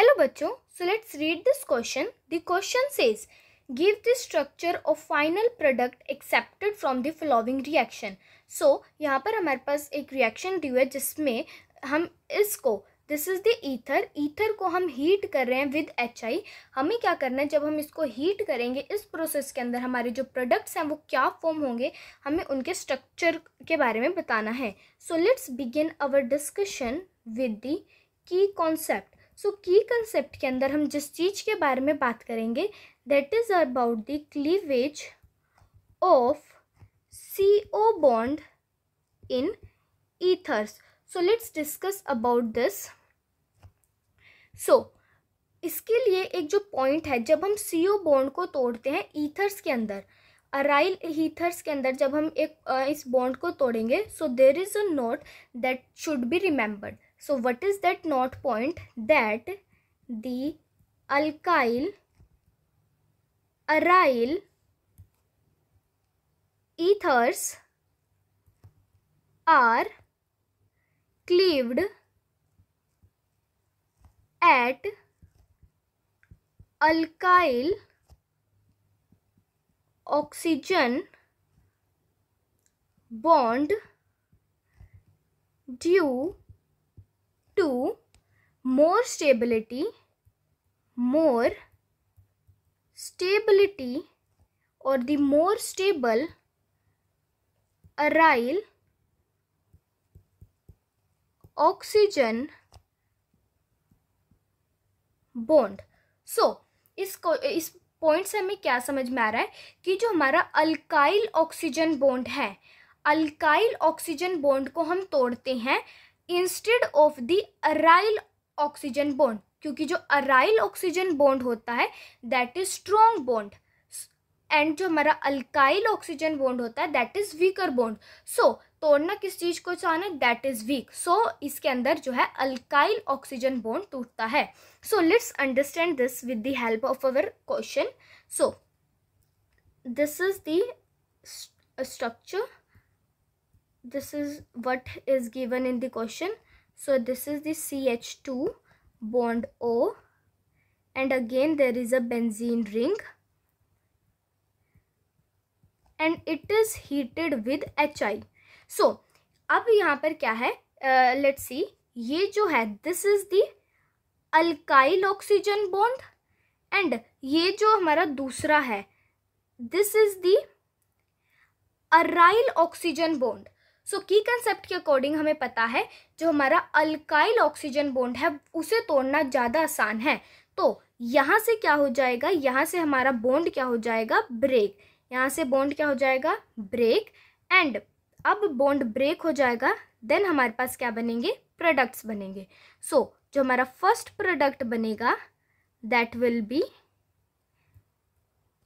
Hello बच्चों so let's read this question the question says give the structure of final product accepted from the following reaction so यहाँ पर हमारे पास एक reaction दी हुई है जिसमें हम इसको this is the ether ether को हम हीट कर रहे हैं विद एच आई हमें क्या करना है जब हम इसको हीट करेंगे इस प्रोसेस के अंदर हमारे जो प्रोडक्ट्स हैं वो क्या फॉर्म होंगे हमें उनके स्ट्रक्चर के बारे में बताना है so let's begin our discussion with the key concept so key concept के अंदर हम जिस चीज़ के बारे में बात करेंगे that is about the cleavage of C O bond in ethers so let's discuss about this so इसके लिए एक जो पॉइंट है जब हम सी ओ बॉन्ड को तोड़ते हैं ईथर्स के अंदर अराइल हीथर्स के अंदर जब हम एक इस बॉन्ड को तोड़ेंगे so there is a note that should be remembered So what is that knot point? That the alkyl, aryl ethers are cleaved at alkyl oxygen bond due to more stability, more stability or the more stable aryl oxygen bond. So, इसको इस point से हमें क्या समझ में आ रहा है कि जो हमारा अल्काइल ऑक्सीजन बॉन्ड है अल्काइल ऑक्सीजन बॉन्ड को हम तोड़ते हैं instead of the aryl oxygen bond क्योंकि जो अराइल ऑक्सीजन बॉन्ड होता है that is strong bond and जो हमारा अल्काइल ऑक्सीजन बॉन्ड होता है that is weaker bond so तोड़ना किस चीज को चाहना है दैट इज वीक सो इसके अंदर जो है अल्काइल ऑक्सीजन बॉन्ड टूटता है so let's understand this with the help of our question so this is the structure this is what is given in the question so this is the CH2 bond O and again there is a benzene ring and it is heated with HI so ab yahan par kya hai uh, let's see ye jo hai this is the alkyl oxygen bond and ye jo hamara dusra hai this is the aryl oxygen bond so key concept के according हमें पता है जो हमारा alkyl oxygen bond है उसे तोड़ना ज़्यादा आसान है तो यहाँ से क्या हो जाएगा यहाँ से हमारा बॉन्ड क्या हो जाएगा ब्रेक यहाँ से बॉन्ड क्या हो जाएगा ब्रेक एंड अब बॉन्ड ब्रेक हो जाएगा देन हमारे पास क्या बनेंगे प्रोडक्ट्स बनेंगे सो so, जो हमारा फर्स्ट प्रोडक्ट बनेगा दैट विल बी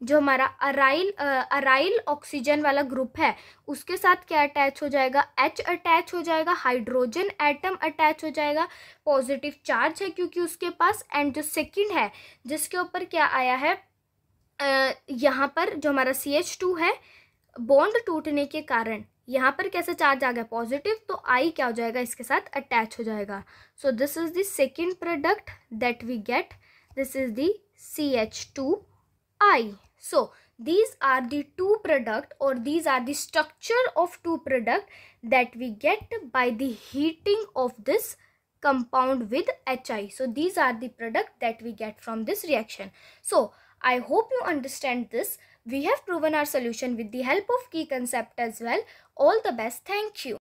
जो हमारा अराइल अराइल ऑक्सीजन वाला ग्रुप है उसके साथ क्या अटैच हो जाएगा एच अटैच हो जाएगा हाइड्रोजन एटम अटैच हो जाएगा पॉजिटिव चार्ज है क्योंकि उसके पास एंड जो सेकंड है जिसके ऊपर क्या आया है यहाँ पर जो हमारा सी एच टू है बॉन्ड टूटने के कारण यहाँ पर कैसे चार्ज आ गया पॉजिटिव तो आई क्या हो जाएगा इसके साथ अटैच हो जाएगा so this is the second product that we get this is the C H two I. So these are the two product or these are the structure of two product that we get by the heating of this compound with HI. So these are the product that we get from this reaction. So I hope you understand this. We have proven our solution with the help of key concept as well. All the best. Thank you.